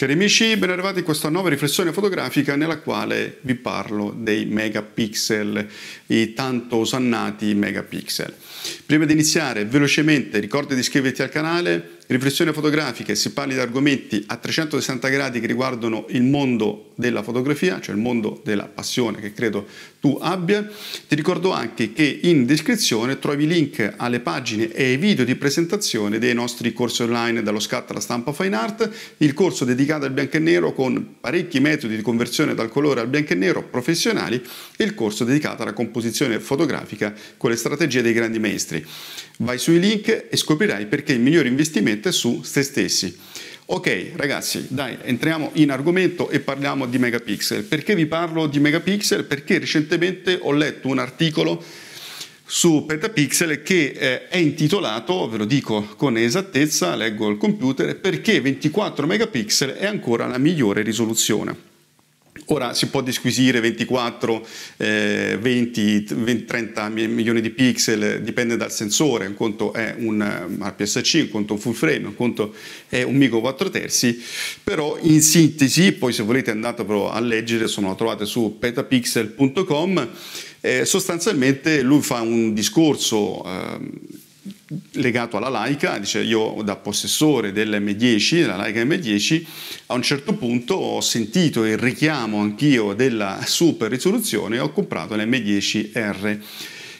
Cari amici, ben arrivati in questa nuova riflessione fotografica nella quale vi parlo dei megapixel, i tanto osannati megapixel. Prima di iniziare, velocemente ricorda di iscriverti al canale, riflessioni fotografiche, si parli di argomenti a 360 gradi che riguardano il mondo della fotografia, cioè il mondo della passione che credo tu abbia. Ti ricordo anche che in descrizione trovi link alle pagine e ai video di presentazione dei nostri corsi online dallo scatto alla stampa fine art, il corso dedicato al bianco e nero con parecchi metodi di conversione dal colore al bianco e nero professionali e il corso dedicato alla composizione fotografica con le strategie dei grandi maestri. Vai sui link e scoprirai perché il miglior investimento direttamente su se stessi. Ok ragazzi, dai, entriamo in argomento e parliamo di megapixel. Perché vi parlo di megapixel? Perché recentemente ho letto un articolo su Petapixel che eh, è intitolato, ve lo dico con esattezza, leggo il computer, perché 24 megapixel è ancora la migliore risoluzione. Ora si può disquisire 24, eh, 20, 20, 30 milioni di pixel, dipende dal sensore, un conto è un eh, RPSC, un conto è un full frame, un conto è un micro 4 terzi, però in sintesi, poi se volete andatelo a leggere, sono trovate su petapixel.com, eh, sostanzialmente lui fa un discorso... Eh, legato alla Laica, dice io da possessore dell'M10, della Laica M10, a un certo punto ho sentito il richiamo anch'io della super risoluzione e ho comprato l'M10R.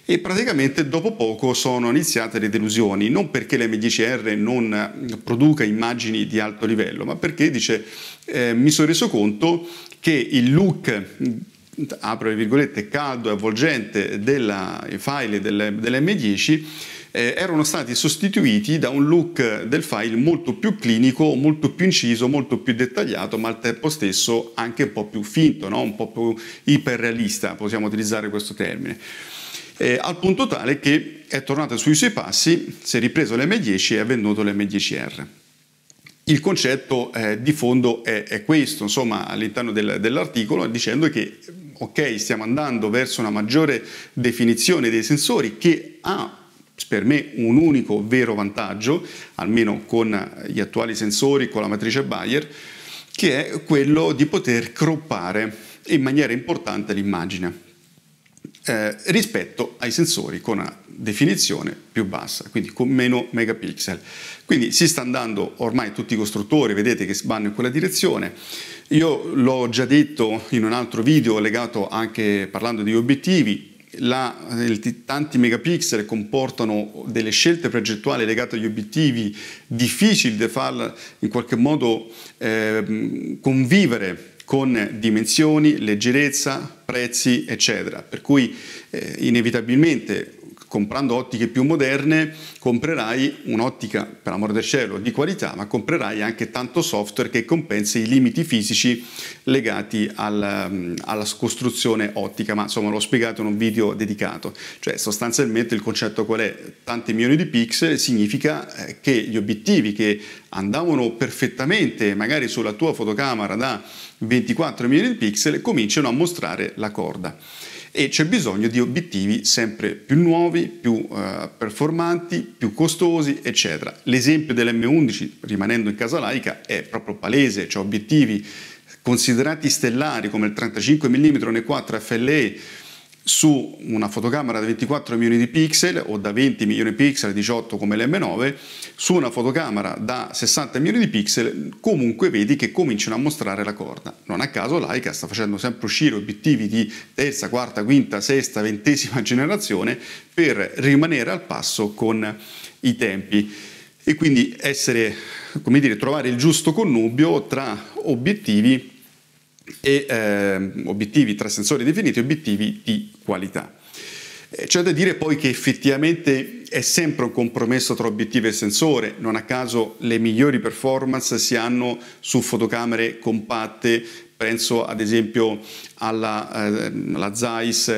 E praticamente dopo poco sono iniziate le delusioni, non perché l'M10R non produca immagini di alto livello, ma perché dice eh, mi sono reso conto che il look apro le virgolette caldo e avvolgente dei file dell'M10 eh, erano stati sostituiti da un look del file molto più clinico, molto più inciso, molto più dettagliato, ma al tempo stesso anche un po' più finto, no? un po' più iperrealista, possiamo utilizzare questo termine. Eh, al punto tale che è tornato sui suoi passi, si è ripreso l'M10 e ha venduto l'M10R. Il concetto eh, di fondo è, è questo, insomma, all'interno del, dell'articolo, dicendo che ok, stiamo andando verso una maggiore definizione dei sensori che ha per me un unico vero vantaggio, almeno con gli attuali sensori, con la matrice Bayer, che è quello di poter croppare in maniera importante l'immagine eh, rispetto ai sensori con una definizione più bassa, quindi con meno megapixel. Quindi si sta andando ormai tutti i costruttori, vedete che vanno in quella direzione. Io l'ho già detto in un altro video legato anche parlando di obiettivi, la, tanti megapixel comportano delle scelte progettuali legate agli obiettivi, difficili da far in qualche modo eh, convivere con dimensioni, leggerezza, prezzi, eccetera. Per cui eh, inevitabilmente comprando ottiche più moderne comprerai un'ottica, per amor del cielo, di qualità, ma comprerai anche tanto software che compensa i limiti fisici legati al, mm, alla costruzione ottica, ma insomma l'ho spiegato in un video dedicato. Cioè sostanzialmente il concetto qual è? Tanti milioni di pixel significa eh, che gli obiettivi che andavano perfettamente magari sulla tua fotocamera da 24 milioni di pixel cominciano a mostrare la corda e c'è bisogno di obiettivi sempre più nuovi, più eh, performanti, più costosi, eccetera. L'esempio dell'M11, rimanendo in casa laica, è proprio palese, c'è cioè obiettivi considerati stellari come il 35 mm N4 FLE su una fotocamera da 24 milioni di pixel o da 20 milioni di pixel, 18 come l'M9, su una fotocamera da 60 milioni di pixel comunque vedi che cominciano a mostrare la corda. Non a caso Leica sta facendo sempre uscire obiettivi di terza, quarta, quinta, sesta, ventesima generazione per rimanere al passo con i tempi e quindi essere, come dire, trovare il giusto connubio tra obiettivi e eh, obiettivi tra sensori definiti, e obiettivi di qualità. Eh, c'è da dire poi che effettivamente è sempre un compromesso tra obiettivo e sensore, non a caso le migliori performance si hanno su fotocamere compatte, penso ad esempio alla, eh, alla Zeiss,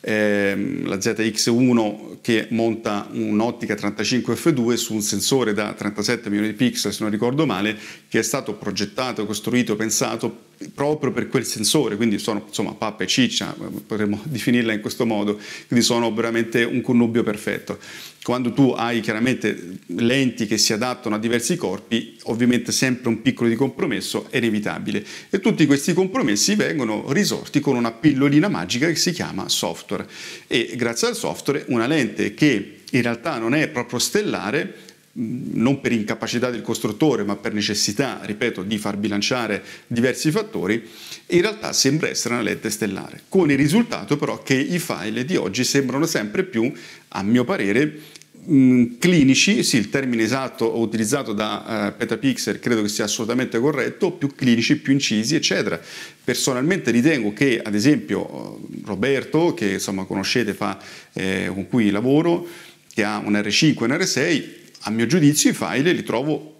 eh, la ZX1 che monta un'ottica 35F2 su un sensore da 37 milioni di pixel, se non ricordo male, che è stato progettato, costruito, pensato proprio per quel sensore, quindi sono insomma pappa e ciccia, eh, potremmo definirla in questo modo, quindi sono veramente un connubio perfetto. Quando tu hai chiaramente lenti che si adattano a diversi corpi, ovviamente sempre un piccolo di compromesso è inevitabile e tutti questi compromessi vengono risolti con una pillolina magica che si chiama software e grazie al software una lente che in realtà non è proprio stellare non per incapacità del costruttore, ma per necessità, ripeto, di far bilanciare diversi fattori, in realtà sembra essere una lente stellare, con il risultato però che i file di oggi sembrano sempre più, a mio parere, clinici, sì, il termine esatto utilizzato da uh, Petapixel credo che sia assolutamente corretto, più clinici, più incisi, eccetera. Personalmente ritengo che, ad esempio, eh, Roberto, che insomma conoscete, fa, eh, con cui lavoro, che ha un R5 e un R6, a mio giudizio i file li trovo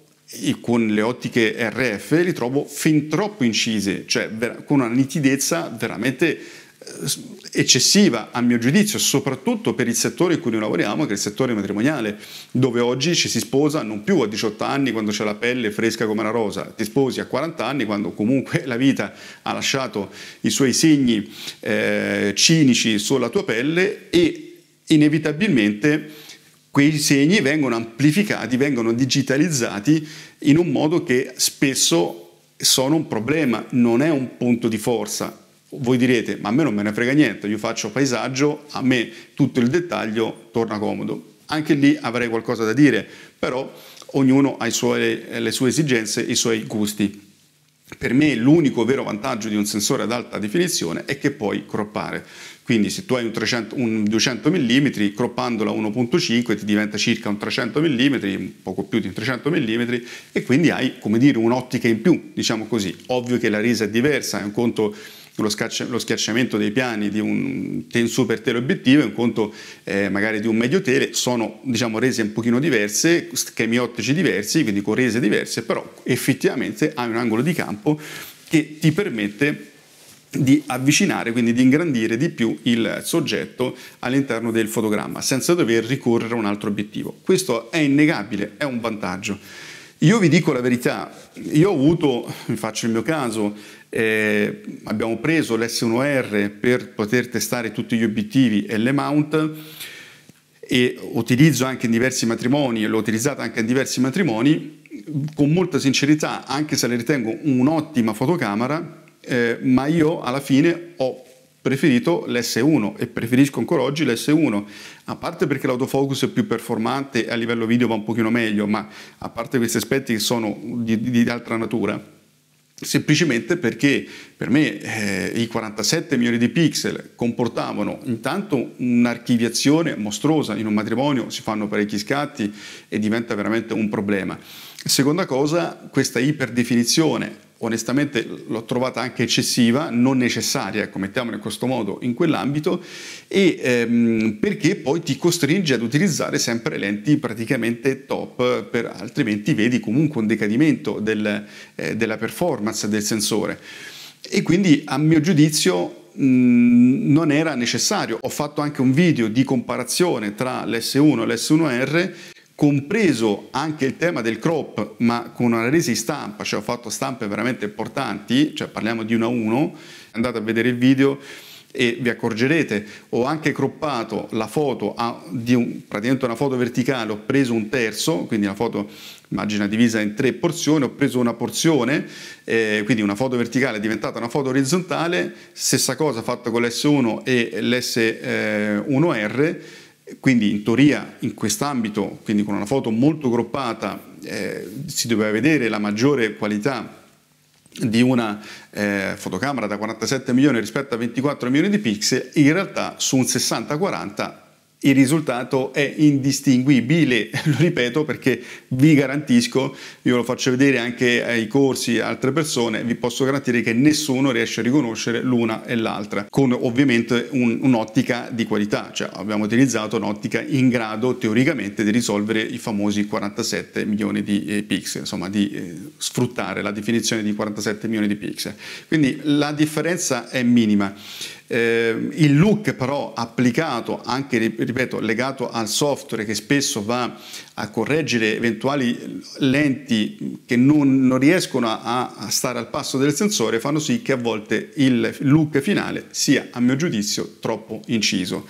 con le ottiche RF li trovo fin troppo incise, cioè con una nitidezza veramente eh, eccessiva a mio giudizio, soprattutto per il settore in cui noi lavoriamo, che è il settore matrimoniale, dove oggi ci si sposa non più a 18 anni quando c'è la pelle fresca come una rosa, ti sposi a 40 anni quando comunque la vita ha lasciato i suoi segni eh, cinici sulla tua pelle e inevitabilmente quei segni vengono amplificati, vengono digitalizzati in un modo che spesso sono un problema, non è un punto di forza. Voi direte, ma a me non me ne frega niente, io faccio paesaggio, a me tutto il dettaglio torna comodo. Anche lì avrei qualcosa da dire, però ognuno ha suoi, le sue esigenze, i suoi gusti per me l'unico vero vantaggio di un sensore ad alta definizione è che puoi croppare. Quindi se tu hai un, 300, un 200 mm, croppandolo a 1.5 ti diventa circa un 300 mm, poco più di un 300 mm, e quindi hai, come dire, un'ottica in più, diciamo così. Ovvio che la resa è diversa, è un conto lo, scaccia, lo, schiacciamento dei piani di un, un per teleobiettivo obiettivo e un conto eh, magari di un medio tele sono diciamo, rese un pochino diverse, schemi ottici diversi, quindi con rese diverse, però effettivamente hai un angolo di campo che ti permette di avvicinare, quindi di ingrandire di più il soggetto all'interno del fotogramma, senza dover ricorrere a un altro obiettivo. Questo è innegabile, è un vantaggio. Io vi dico la verità, io ho avuto, vi faccio il mio caso, eh, abbiamo preso l'S1R per poter testare tutti gli obiettivi e le mount e utilizzo anche in diversi matrimoni, l'ho utilizzata anche in diversi matrimoni, con molta sincerità, anche se la ritengo un'ottima fotocamera, eh, ma io alla fine ho preferito l'S1 e preferisco ancora oggi l'S1, a parte perché l'autofocus è più performante e a livello video va un pochino meglio, ma a parte questi aspetti che sono di, di, di altra natura, semplicemente perché per me eh, i 47 milioni di pixel comportavano intanto un'archiviazione mostruosa, in un matrimonio si fanno parecchi scatti e diventa veramente un problema. Seconda cosa, questa iperdefinizione onestamente l'ho trovata anche eccessiva, non necessaria, ecco, mettiamola in questo modo, in quell'ambito, e ehm, perché poi ti costringe ad utilizzare sempre lenti praticamente top, per, altrimenti vedi comunque un decadimento del, eh, della performance del sensore. E quindi a mio giudizio non era necessario. Ho fatto anche un video di comparazione tra l'S1 e l'S1R compreso anche il tema del crop, ma con una analisi stampa, cioè ho fatto stampe veramente importanti, cioè parliamo di una a uno, andate a vedere il video e vi accorgerete, ho anche croppato la foto a, di un, praticamente una foto verticale, ho preso un terzo, quindi la foto immagina divisa in tre porzioni, ho preso una porzione, eh, quindi una foto verticale è diventata una foto orizzontale, stessa cosa fatta con l'S1 e l'S1R, eh, quindi in teoria in quest'ambito, quindi con una foto molto groppata, eh, si doveva vedere la maggiore qualità di una eh, fotocamera da 47 milioni rispetto a 24 milioni di pixel, in realtà su un 60-40 il risultato è indistinguibile, lo ripeto perché vi garantisco, io lo faccio vedere anche ai corsi, a altre persone, vi posso garantire che nessuno riesce a riconoscere l'una e l'altra, con ovviamente un, un'ottica di qualità, cioè abbiamo utilizzato un'ottica in grado teoricamente di risolvere i famosi 47 milioni di eh, pixel, insomma di eh, sfruttare la definizione di 47 milioni di pixel. Quindi la differenza è minima. Eh, il look però applicato, anche ripeto, legato al software che spesso va a correggere eventuali lenti che non, non riescono a, a, stare al passo del sensore, fanno sì che a volte il look finale sia, a mio giudizio, troppo inciso.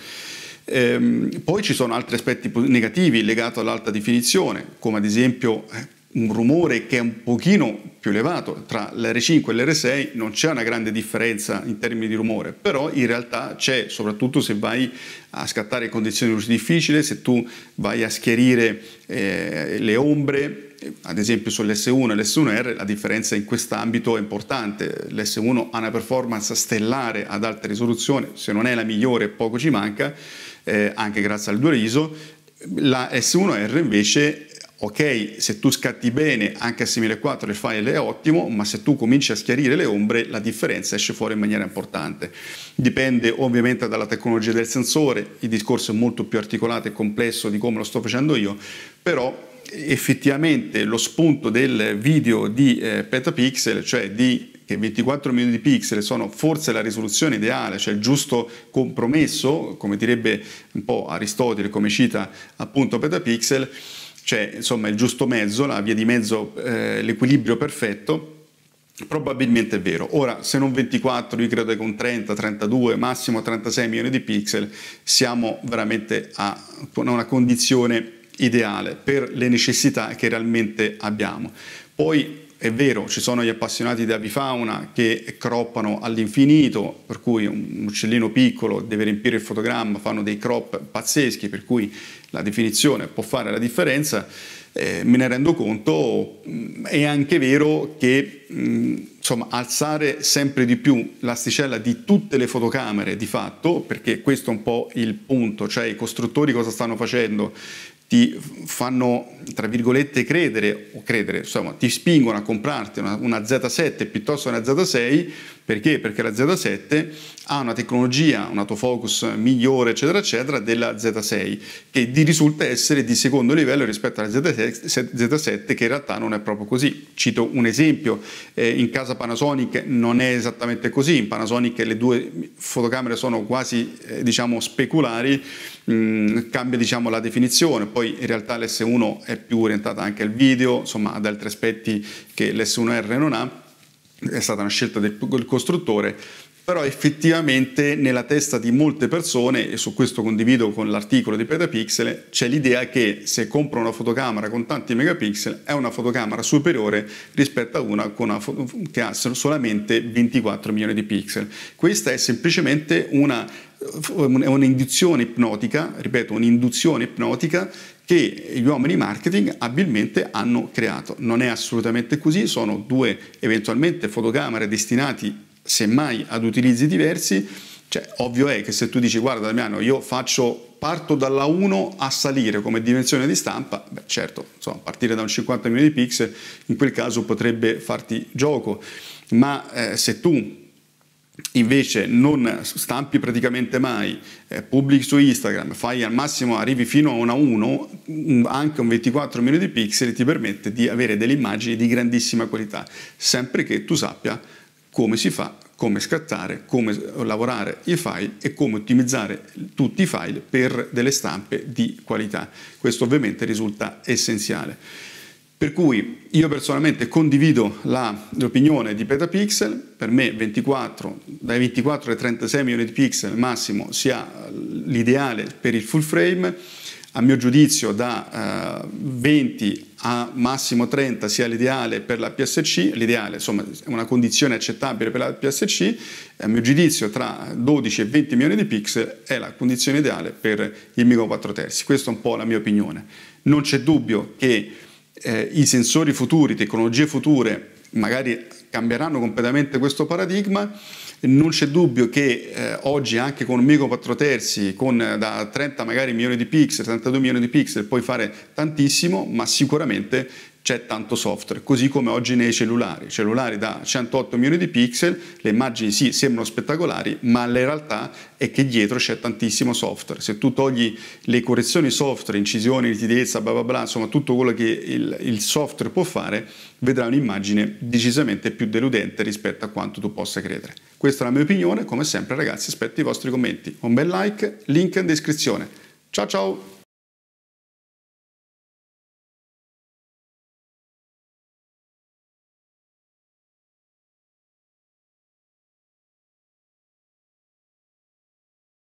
Eh, poi ci sono altri aspetti negativi legati all'alta definizione, come ad esempio eh, un rumore che è un pochino più elevato tra l'R5 e l'R6 non c'è una grande differenza in termini di rumore però in realtà c'è soprattutto se vai a scattare in condizioni di luce difficile se tu vai a schierire eh, le ombre ad esempio sull'S1 e l'S1R la differenza in quest'ambito è importante, l'S1 ha una performance stellare ad alta risoluzione, se non è la migliore poco ci manca, eh, anche grazie al dual ISO, la S1R invece ok, se tu scatti bene anche a 6004 il file è ottimo, ma se tu cominci a schiarire le ombre la differenza esce fuori in maniera importante. Dipende ovviamente dalla tecnologia del sensore, il discorso è molto più articolato e complesso di come lo sto facendo io, però effettivamente lo spunto del video di eh, petapixel, cioè di che 24 milioni di pixel sono forse la risoluzione ideale, cioè il giusto compromesso, come direbbe un po' Aristotele, come cita appunto petapixel, c'è cioè, insomma il giusto mezzo, la via di mezzo, eh, l'equilibrio perfetto, probabilmente è vero. Ora, se non 24, io credo che con 30, 32, massimo 36 milioni di pixel siamo veramente a una condizione ideale per le necessità che realmente abbiamo. Poi è vero, ci sono gli appassionati di avifauna che croppano all'infinito, per cui un uccellino piccolo deve riempire il fotogramma, fanno dei crop pazzeschi, per cui la definizione può fare la differenza. Eh, me ne rendo conto, mm, è anche vero che mh, mm, insomma, alzare sempre di più l'asticella di tutte le fotocamere di fatto, perché questo è un po' il punto, cioè i costruttori cosa stanno facendo? ti fanno, tra virgolette, credere o credere, insomma, ti spingono a comprarti una, una Z7 piuttosto che una Z6 perché? Perché la Z7 ha una tecnologia, un autofocus migliore, eccetera, eccetera, della Z6, che di risulta essere di secondo livello rispetto alla Z7, che in realtà non è proprio così. Cito un esempio, eh, in casa Panasonic non è esattamente così, in Panasonic le due fotocamere sono quasi, eh, diciamo, speculari, mh, mm, cambia, diciamo, la definizione, poi in realtà l'S1 è più orientata anche al video, insomma, ad altri aspetti che l'S1R non ha, è stata una scelta del, del costruttore però effettivamente nella testa di molte persone, e su questo condivido con l'articolo di Petapixel, c'è l'idea che se compro una fotocamera con tanti megapixel è una fotocamera superiore rispetto a una, una foto, che ha solamente 24 milioni di pixel. Questa è semplicemente una, un'induzione ipnotica, ripeto, un'induzione ipnotica che gli uomini marketing abilmente hanno creato. Non è assolutamente così, sono due eventualmente fotocamere destinati semmai ad utilizzi diversi, cioè, ovvio è che se tu dici guarda Damiano, io faccio, parto dalla 1 a salire come dimensione di stampa, beh certo, insomma, partire da un 50 milioni di pixel in quel caso potrebbe farti gioco, ma eh, se tu invece non stampi praticamente mai, eh, pubblichi su Instagram, fai al massimo, arrivi fino a una 1, mm, anche un 24 milioni di pixel ti permette di avere delle immagini di grandissima qualità, sempre che tu sappia come si fa, come scattare, come lavorare i file e come ottimizzare tutti i file per delle stampe di qualità. Questo ovviamente risulta essenziale. Per cui io personalmente condivido l'opinione di Petapixel, per me 24, dai 24 ai 36 milioni di pixel massimo sia l'ideale per il full frame, a mio giudizio da eh, 20 a massimo 30 sia l'ideale per la PSC, l'ideale insomma è una condizione accettabile per la PSC, a mio giudizio tra 12 e 20 milioni di pixel è la condizione ideale per il Mico 4 terzi, questa è un po' la mia opinione. Non c'è dubbio che eh, i sensori futuri, tecnologie future, magari cambieranno completamente questo paradigma. Non c'è dubbio che eh, oggi anche con un micro 4 terzi, con eh, da 30 magari milioni di pixel, 32 milioni di pixel, puoi fare tantissimo, ma sicuramente c'è tanto software, così come oggi nei cellulari. Cellulari cioè, da 108 milioni di pixel, le immagini sì sembrano spettacolari, ma la realtà è che dietro c'è tantissimo software. Se tu togli le correzioni software, incisioni, nitidezza, bla bla bla, insomma tutto quello che il, il software può fare, vedrai un'immagine decisamente più deludente rispetto a quanto tu possa credere. Questa è la mia opinione, come sempre ragazzi aspetto i vostri commenti. Un bel like, link in descrizione. Ciao ciao!